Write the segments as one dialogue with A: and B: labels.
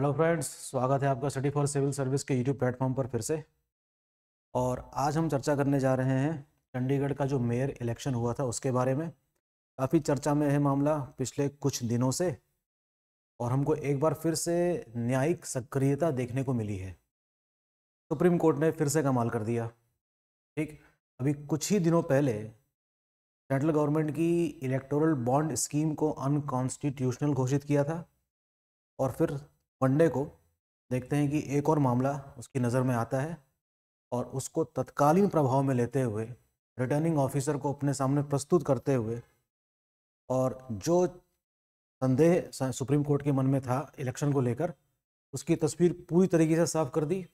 A: hello friends स्वागत है आपका स्टडी फॉर सिविल सर्विस के यूट्यूब प्लेटफॉर्म पर फिर से और आज हम चर्चा करने जा रहे हैं चंडीगढ़ का जो मेयर इलेक्शन हुआ था उसके बारे में काफ़ी चर्चा में है मामला पिछले कुछ दिनों से और हमको एक बार फिर से न्यायिक सक्रियता देखने को मिली है सुप्रीम कोर्ट ने फिर से कमाल कर दिया ठीक अभी कुछ ही दिनों पहले सेंट्रल गवर्नमेंट की इलेक्टोरल बॉन्ड स्कीम को अनकॉन्स्टिट्यूशनल घोषित किया था और फिर वनडे को देखते हैं कि एक और मामला उसकी नज़र में आता है और उसको तत्कालीन प्रभाव में लेते हुए रिटर्निंग ऑफिसर को अपने सामने प्रस्तुत करते हुए और जो संदेह सुप्रीम कोर्ट के मन में था इलेक्शन को लेकर उसकी तस्वीर पूरी तरीके से साफ कर दी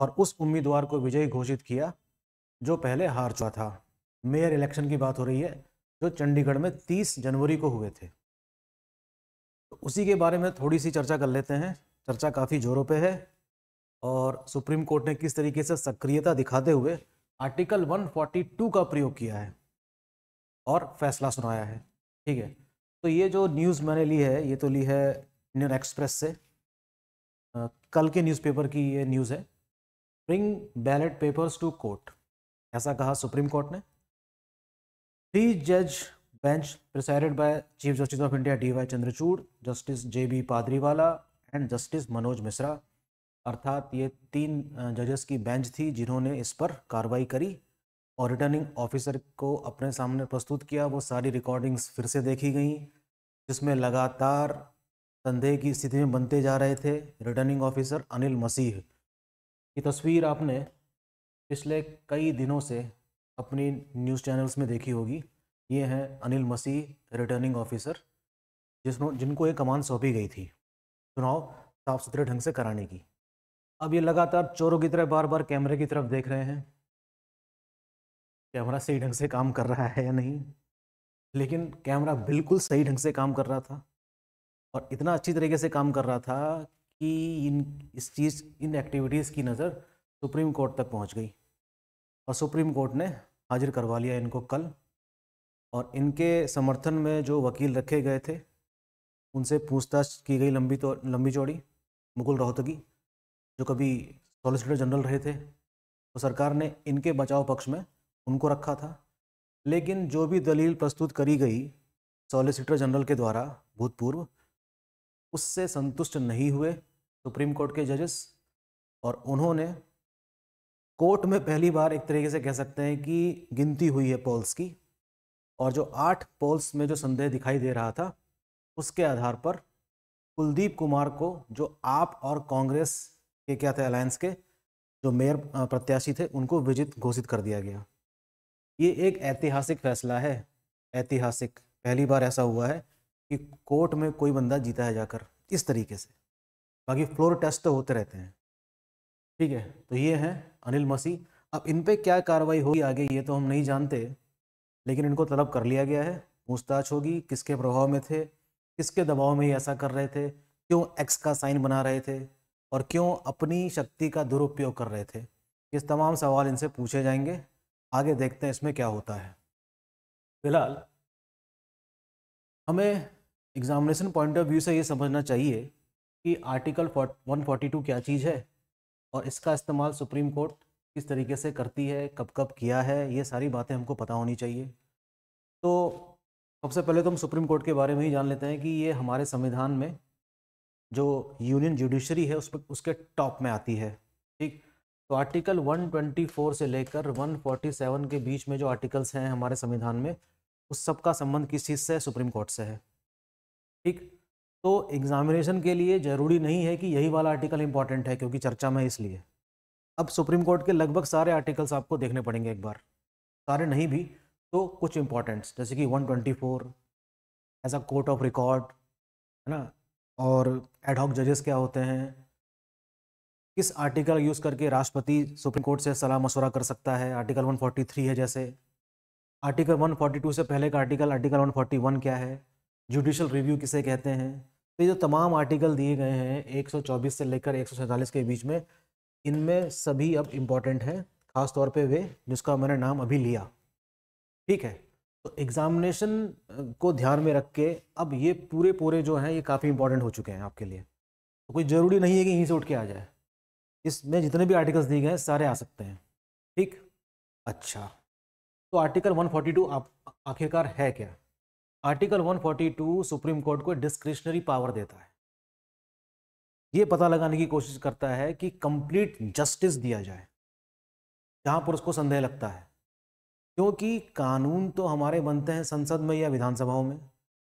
A: और उस उम्मीदवार को विजयी घोषित किया जो पहले हार चुका था मेयर इलेक्शन की बात हो रही है जो चंडीगढ़ में 30 जनवरी को हुए थे तो उसी के बारे में थोड़ी सी चर्चा कर लेते हैं चर्चा काफ़ी जोरों पे है और सुप्रीम कोर्ट ने किस तरीके से सक्रियता दिखाते हुए आर्टिकल 142 का प्रयोग किया है और फैसला सुनाया है ठीक है तो ये जो न्यूज़ मैंने ली है ये तो ली है इंडियन एक्सप्रेस से आ, कल के न्यूज़पेपर की ये न्यूज़ है bring ballot papers to court ऐसा कहा सुप्रीम कोर्ट ने थ्री जज bench by chief justice of India D Y Chandrachud justice J B Pardiwala and justice Manoj Mishra अर्थात ये तीन जजेस की बेंच थी जिन्होंने इस पर कार्रवाई करी और रिटर्निंग ऑफिसर को अपने सामने प्रस्तुत किया वो सारी रिकॉर्डिंग्स फिर से देखी गई जिसमें लगातार संदेह की स्थिति में बनते जा रहे थे रिटर्निंग ऑफिसर अनिल मसीह की तस्वीर आपने पिछले कई दिनों से अपनी न्यूज़ चैनल्स में देखी होगी ये हैं अनिल मसीह रिटर्निंग ऑफिसर जिसनो जिनको ये कमान सौंपी गई थी चुनाव साफ सुथरे ढंग से कराने की अब ये लगातार चोरों की तरह बार बार कैमरे की तरफ देख रहे हैं कैमरा सही ढंग से काम कर रहा है या नहीं लेकिन कैमरा बिल्कुल सही ढंग से काम कर रहा था और इतना अच्छी तरीके से काम कर रहा था कि इन इस चीज़ इन एक्टिविटीज़ की नज़र सुप्रीम कोर्ट तक पहुंच गई और सुप्रीम कोर्ट ने हाजिर करवा लिया इनको कल और इनके समर्थन में जो वकील रखे गए थे उनसे पूछताछ की गई लंबी तो लंबी चौड़ी मुकुल रोहतगी जो कभी सॉलिसिटर जनरल रहे थे तो सरकार ने इनके बचाव पक्ष में उनको रखा था लेकिन जो भी दलील प्रस्तुत करी गई सॉलिसिटर जनरल के द्वारा भूतपूर्व उससे संतुष्ट नहीं हुए सुप्रीम कोर्ट के जजेस और उन्होंने कोर्ट में पहली बार एक तरीके से कह सकते हैं कि गिनती हुई है पॉल्स की और जो आठ पोल्स में जो संदेह दिखाई दे रहा था उसके आधार पर कुलदीप कुमार को जो आप और कांग्रेस के क्या थे अलायंस के जो मेयर प्रत्याशी थे उनको विजित घोषित कर दिया गया ये एक ऐतिहासिक फैसला है ऐतिहासिक पहली बार ऐसा हुआ है कि कोर्ट में कोई बंदा जीता है जाकर इस तरीके से बाकी फ्लोर टेस्ट तो होते रहते हैं ठीक है तो ये हैं अनिल मसीह अब इन पर क्या कार्रवाई होगी आगे ये तो हम नहीं जानते लेकिन इनको तलब कर लिया गया है पूछताछ होगी किसके प्रभाव में थे किसके दबाव में ये ऐसा कर रहे थे क्यों एक्स का साइन बना रहे थे और क्यों अपनी शक्ति का दुरुपयोग कर रहे थे ये तमाम सवाल इनसे पूछे जाएंगे आगे देखते हैं इसमें क्या होता है फिलहाल हमें एग्जामिनेशन पॉइंट ऑफ व्यू से ये समझना चाहिए कि आर्टिकल 142 क्या चीज़ है और इसका इस्तेमाल सुप्रीम कोर्ट किस तरीके से करती है कब कब किया है ये सारी बातें हमको पता होनी चाहिए तो सबसे पहले तो हम सुप्रीम कोर्ट के बारे में ही जान लेते हैं कि ये हमारे संविधान में जो यूनियन जुडिशरी है उस पर उसके टॉप में आती है ठीक तो आर्टिकल 124 से लेकर 147 के बीच में जो आर्टिकल्स हैं हमारे संविधान में उस सब का संबंध किस चीज़ से है सुप्रीम कोर्ट से है ठीक तो एग्जामिनेशन के लिए ज़रूरी नहीं है कि यही वाला आर्टिकल इंपॉर्टेंट है क्योंकि चर्चा में इसलिए अब सुप्रीम कोर्ट के लगभग सारे आर्टिकल्स आपको देखने पड़ेंगे एक बार सारे नहीं भी तो कुछ इंपॉर्टेंट्स जैसे कि 124 as a court of record है ना और एडहॉक जजेस क्या होते हैं किस आर्टिकल यूज़ करके राष्ट्रपति सुप्रीम कोर्ट से सलाह मशवरा कर सकता है आर्टिकल 143 है जैसे आर्टिकल 142 से पहले का आर्टिकल आर्टिकल 141 क्या है जुडिशल रिव्यू किसे कहते हैं तो ये जो तमाम आर्टिकल दिए गए हैं 124 से लेकर एक के बीच में इनमें सभी अब इम्पॉर्टेंट हैं खासतौर पर वे जिसका मैंने नाम अभी लिया ठीक है तो एग्जामिनेशन को ध्यान में रख के अब ये पूरे पूरे जो हैं ये काफ़ी इंपॉर्टेंट हो चुके हैं आपके लिए तो कोई ज़रूरी नहीं है कि यहीं से उठ के आ जाए इसमें जितने भी आर्टिकल्स दिए गए सारे आ सकते हैं ठीक अच्छा तो आर्टिकल 142 आप आखिरकार है क्या आर्टिकल 142 सुप्रीम कोर्ट को डिस्क्रिशनरी पावर देता है ये पता लगाने की कोशिश करता है कि कंप्लीट जस्टिस दिया जाए जहां पर उसको संदेह लगता है क्योंकि कानून तो हमारे बनते हैं संसद में या विधानसभाओं में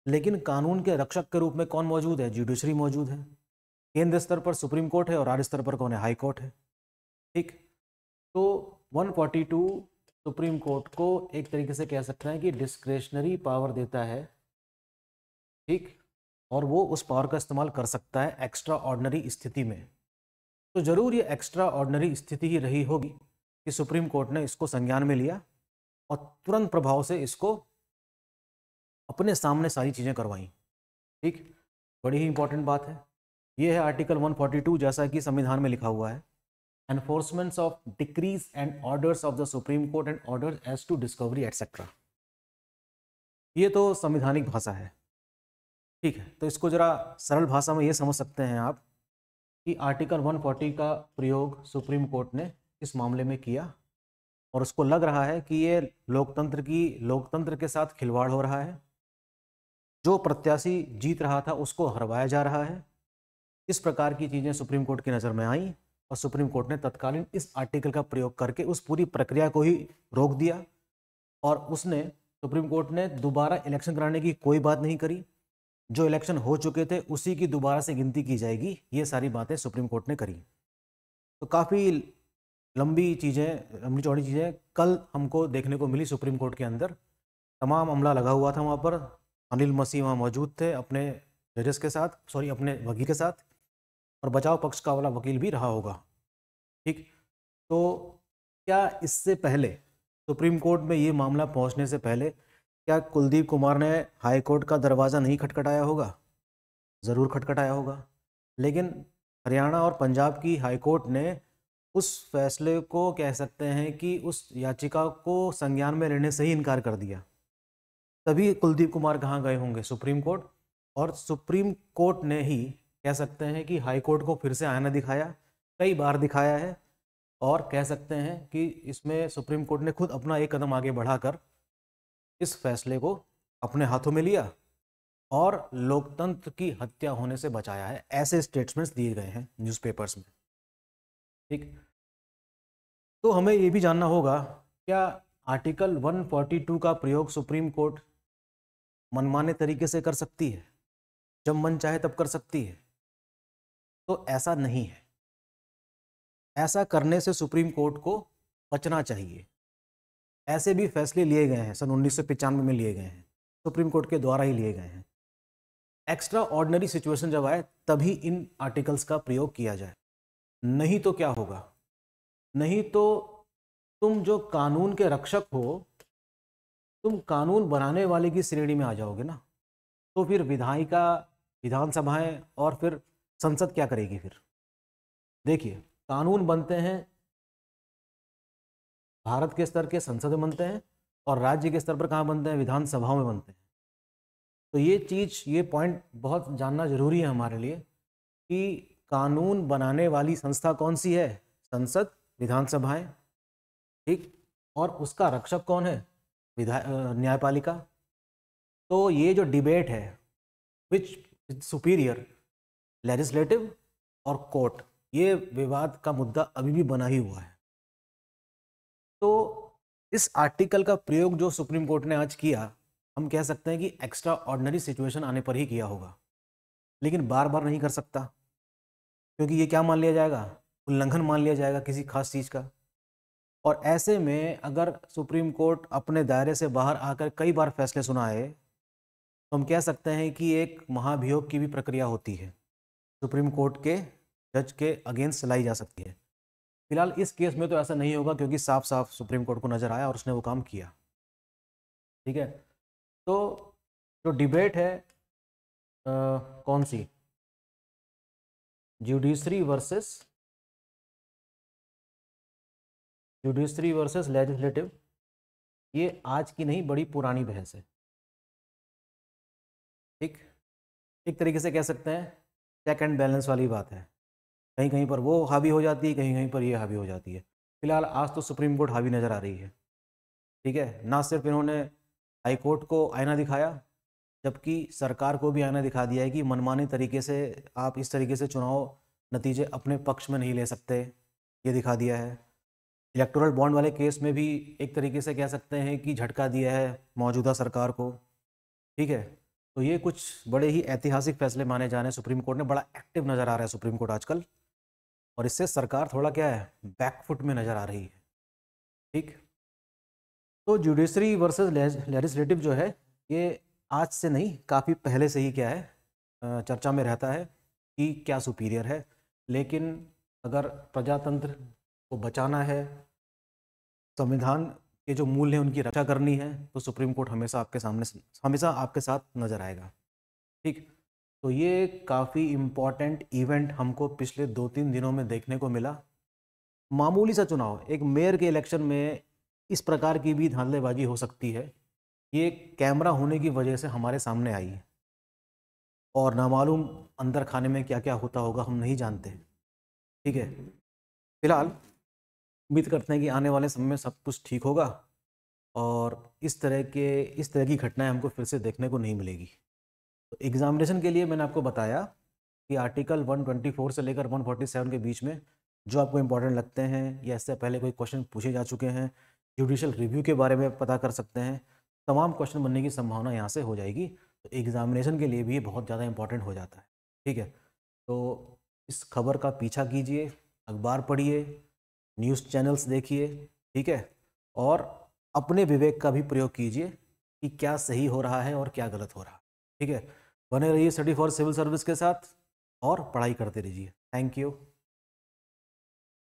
A: लेकिन कानून के रक्षक के रूप में कौन मौजूद है जुडिशरी मौजूद है केंद्र स्तर पर सुप्रीम कोर्ट है और राज्य स्तर पर कौन है हाई कोर्ट है ठीक तो 142 सुप्रीम कोर्ट को एक तरीके से कह सकते हैं कि डिस्क्रेशनरी पावर देता है ठीक और वो उस पावर का इस्तेमाल कर सकता है एक्स्ट्रा ऑर्डनरी स्थिति में तो ज़रूर ये एक्स्ट्रा ऑर्डनरी स्थिति ही रही होगी कि सुप्रीम कोर्ट ने इसको संज्ञान में लिया और तुरंत प्रभाव से इसको अपने सामने सारी चीज़ें करवाई ठीक बड़ी ही इंपॉर्टेंट बात है ये है आर्टिकल 142 जैसा कि संविधान में लिखा हुआ है enforcements of decrees and orders of the supreme court and order as to discovery etcetera ये तो संविधानिक भाषा है ठीक है तो इसको ज़रा सरल भाषा में ये समझ सकते हैं आप कि आर्टिकल 140 का प्रयोग सुप्रीम कोर्ट ने इस मामले में किया और उसको लग रहा है कि ये लोकतंत्र की लोकतंत्र के साथ खिलवाड़ हो रहा है जो प्रत्याशी जीत रहा था उसको हरवाया जा रहा है इस प्रकार की चीज़ें सुप्रीम कोर्ट की नज़र में आई और सुप्रीम कोर्ट ने तत्कालीन इस आर्टिकल का प्रयोग करके उस पूरी प्रक्रिया को ही रोक दिया और उसने सुप्रीम कोर्ट ने दोबारा इलेक्शन कराने की कोई बात नहीं करी जो इलेक्शन हो चुके थे उसी की दोबारा से गिनती की जाएगी ये सारी बातें सुप्रीम कोर्ट ने करी तो काफ़ी लंबी चीज़ें लंबी चौड़ी चीज़ें कल हमको देखने को मिली सुप्रीम कोर्ट के अंदर तमाम अमला लगा हुआ था वहाँ पर अनिल मसीह वहाँ मौजूद थे अपने जजेस के साथ सॉरी अपने वकील के साथ और बचाव पक्ष का वाला वकील भी रहा होगा ठीक तो क्या इससे पहले सुप्रीम कोर्ट में ये मामला पहुँचने से पहले क्या कुलदीप कुमार ने हाई कोर्ट का दरवाज़ा नहीं खटखटाया होगा ज़रूर खटखटाया होगा लेकिन हरियाणा और पंजाब की हाई कोर्ट ने उस फैसले को कह सकते हैं कि उस याचिका को संज्ञान में लेने से ही इनकार कर दिया तभी कुलदीप कुमार कहाँ गए होंगे सुप्रीम कोर्ट और सुप्रीम कोर्ट ने ही कह सकते हैं कि हाई कोर्ट को फिर से आना दिखाया कई बार दिखाया है और कह सकते हैं कि इसमें सुप्रीम कोर्ट ने खुद अपना एक कदम आगे बढ़ाकर इस फैसले को अपने हाथों में लिया और लोकतंत्र की हत्या होने से बचाया है ऐसे स्टेटमेंट्स दिए गए हैं न्यूज़पेपर्स में ठीक तो हमें ये भी जानना होगा क्या आर्टिकल 142 का प्रयोग सुप्रीम कोर्ट मनमाने तरीके से कर सकती है जब मन चाहे तब कर सकती है तो ऐसा नहीं है ऐसा करने से सुप्रीम कोर्ट को बचना चाहिए ऐसे भी फैसले लिए गए हैं सन उन्नीस में लिए गए हैं सुप्रीम कोर्ट के द्वारा ही लिए गए हैं एक्स्ट्रा ऑर्डनरी सिचुएशन जब आए तभी इन आर्टिकल्स का प्रयोग किया जाए नहीं तो क्या होगा नहीं तो तुम जो कानून के रक्षक हो तुम कानून बनाने वाले की श्रेणी में आ जाओगे ना तो फिर विधायिका विधानसभाएं और फिर संसद क्या करेगी फिर देखिए कानून बनते हैं भारत के स्तर के संसद में बनते हैं और राज्य के स्तर पर कहाँ बनते हैं विधानसभाओं में बनते हैं तो ये चीज़ ये पॉइंट बहुत जानना जरूरी है हमारे लिए कि कानून बनाने वाली संस्था कौन सी है संसद विधानसभाएं ठीक और उसका रक्षक कौन है विधा न्यायपालिका तो ये जो डिबेट है विच सुपीरियर लेजिस्लेटिव और कोर्ट ये विवाद का मुद्दा अभी भी बना ही हुआ है तो इस आर्टिकल का प्रयोग जो सुप्रीम कोर्ट ने आज किया हम कह सकते हैं कि एक्स्ट्रा ऑर्डनरी सिचुएशन आने पर ही किया होगा लेकिन बार बार नहीं कर सकता क्योंकि ये क्या मान लिया जाएगा उल्लंघन मान लिया जाएगा किसी खास चीज़ का और ऐसे में अगर सुप्रीम कोर्ट अपने दायरे से बाहर आकर कई बार फैसले सुनाए तो हम कह सकते हैं कि एक महाभियोग की भी प्रक्रिया होती है सुप्रीम कोर्ट के जज के अगेंस्ट चलाई जा सकती है फिलहाल इस केस में तो ऐसा नहीं होगा क्योंकि साफ साफ सुप्रीम कोर्ट को नज़र आया और उसने वो काम किया ठीक है तो जो डिबेट है आ, कौन सी judiciary versus judiciary versus legislative ये आज की नहीं बड़ी पुरानी बहस है ठीक एक तरीके से कह सकते हैं चेक एंड बैलेंस वाली बात है कहीं कहीं पर वो हावी हो जाती है कहीं कहीं पर ये हावी हो जाती है फिलहाल आज तो सुप्रीम कोर्ट हावी नज़र आ रही है ठीक है ना सिर्फ इन्होंने हाई कोर्ट को आईना दिखाया जबकि सरकार को भी आईना दिखा दिया है कि मनमाने तरीके से आप इस तरीके से चुनाव नतीजे अपने पक्ष में नहीं ले सकते ये दिखा दिया है इलेक्टोरल बॉन्ड वाले केस में भी एक तरीके से कह सकते हैं कि झटका दिया है मौजूदा सरकार को ठीक है तो ये कुछ बड़े ही ऐतिहासिक फैसले माने जा रहे हैं सुप्रीम कोर्ट ने बड़ा एक्टिव नज़र आ रहा है सुप्रीम कोर्ट आजकल और इससे सरकार थोड़ा क्या है बैकफुट में नज़र आ रही है ठीक तो जुडिशरी वर्सेस लेजिस्लेटिव जो है ये आज से नहीं काफ़ी पहले से ही क्या है चर्चा में रहता है कि क्या सुपीरियर है लेकिन अगर प्रजातंत्र को बचाना है संविधान के जो मूल हैं उनकी रक्षा करनी है तो सुप्रीम कोर्ट हमेशा आपके सामने हमेशा आपके साथ नज़र आएगा ठीक तो ये काफ़ी इम्पॉर्टेंट इवेंट हमको पिछले दो तीन दिनों में देखने को मिला मामूली सा चुनाव एक मेयर के इलेक्शन में इस प्रकार की भी धांधलेबाजी हो सकती है ये कैमरा होने की वजह से हमारे सामने आई और नामालूम अंदर खाने में क्या क्या होता होगा हम नहीं जानते ठीक है फिलहाल उम्मीद करते हैं कि आने वाले समय में सब कुछ ठीक होगा और इस तरह के इस तरह की घटनाएं हमको फिर से देखने को नहीं मिलेगी तो एग्ज़ामिनेशन के लिए मैंने आपको बताया कि आर्टिकल 124 से लेकर 147 के बीच में जो आपको इम्पोर्टेंट लगते हैं या इससे पहले कोई क्वेश्चन पूछे जा चुके हैं जुडिशल रिव्यू के बारे में पता कर सकते हैं तमाम क्वेश्चन बनने की संभावना यहाँ से हो जाएगी तो एग्ज़ामिनेशन के लिए भी बहुत ज़्यादा इंपॉर्टेंट हो जाता है ठीक है तो इस खबर का पीछा कीजिए अखबार पढ़िए न्यूज़ चैनल्स देखिए ठीक है और अपने विवेक का भी प्रयोग कीजिए कि क्या सही हो रहा है और क्या गलत हो रहा है ठीक है बने रहिए स्टडी फॉर सिविल सर्विस के साथ और पढ़ाई करते रहिए थैंक यू